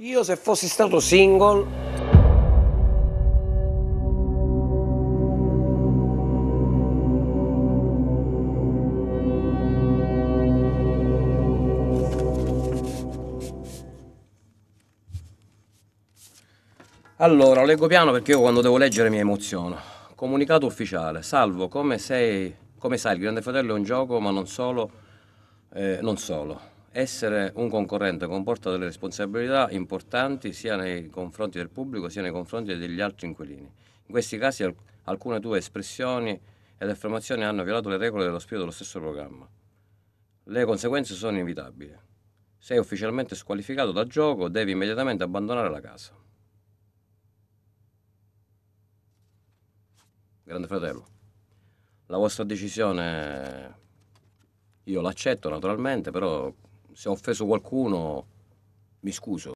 Io se fossi stato single... Allora, leggo piano perché io quando devo leggere mi emoziono. Comunicato ufficiale. Salvo, come, sei, come sai, il Grande Fratello è un gioco, ma non solo. Eh, non solo essere un concorrente comporta delle responsabilità importanti sia nei confronti del pubblico sia nei confronti degli altri inquilini. In questi casi alc- alcune tue espressioni ed affermazioni hanno violato le regole dello spirito dello stesso programma. Le conseguenze sono inevitabili. Sei ufficialmente squalificato da gioco, devi immediatamente abbandonare la casa. Grande fratello, la vostra decisione io l'accetto naturalmente, però se ho offeso qualcuno mi scuso.